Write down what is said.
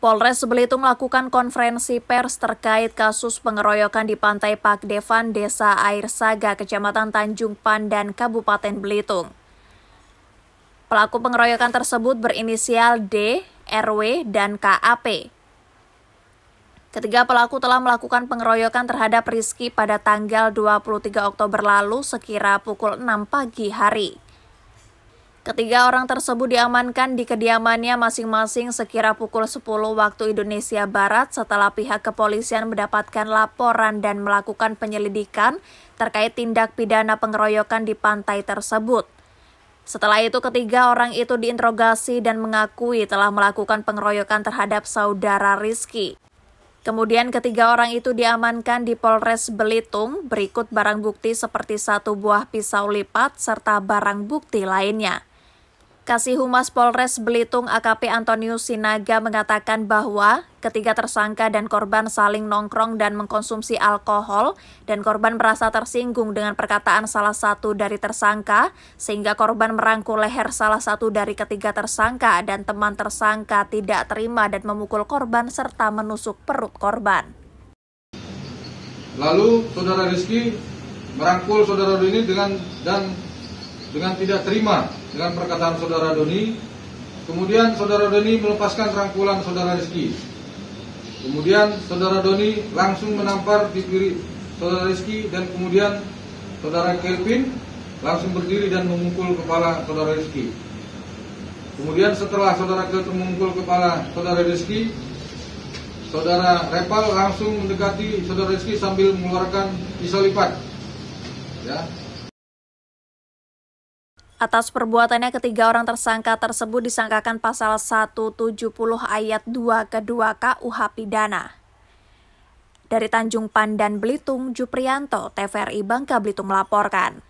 Polres Belitung melakukan konferensi pers terkait kasus pengeroyokan di Pantai Pak Devan, Desa Air Saga, Kecamatan Tanjung Pandan, Kabupaten Belitung. Pelaku pengeroyokan tersebut berinisial D, RW, dan KAP. Ketiga pelaku telah melakukan pengeroyokan terhadap Rizky pada tanggal 23 Oktober lalu sekira pukul 6 pagi hari. Ketiga orang tersebut diamankan di kediamannya masing-masing sekira pukul 10 waktu Indonesia Barat setelah pihak kepolisian mendapatkan laporan dan melakukan penyelidikan terkait tindak pidana pengeroyokan di pantai tersebut. Setelah itu ketiga orang itu diinterogasi dan mengakui telah melakukan pengeroyokan terhadap saudara Rizky. Kemudian ketiga orang itu diamankan di Polres Belitung berikut barang bukti seperti satu buah pisau lipat serta barang bukti lainnya. Kasih Humas Polres Belitung AKP Antonius Sinaga mengatakan bahwa ketiga tersangka dan korban saling nongkrong dan mengkonsumsi alkohol dan korban merasa tersinggung dengan perkataan salah satu dari tersangka sehingga korban merangkul leher salah satu dari ketiga tersangka dan teman tersangka tidak terima dan memukul korban serta menusuk perut korban. Lalu saudara Rizky merangkul saudara ini dengan dan dengan tidak terima dengan perkataan saudara Doni. Kemudian saudara Doni melepaskan rangkulan saudara Rizky. Kemudian saudara Doni langsung menampar di kiri saudara Rizky dan kemudian saudara Kelvin langsung berdiri dan memukul kepala saudara Rizky. Kemudian setelah saudara Kelvin memukul kepala saudara Rizky, saudara Repal langsung mendekati saudara Rizky sambil mengeluarkan pisau lipat. Ya, Atas perbuatannya ketiga orang tersangka tersebut disangkakan pasal 170 ayat 2 kedua KUH pidana. Dari Tanjung Pandan Belitung, Juprianto, TVRI Bangka Belitung melaporkan.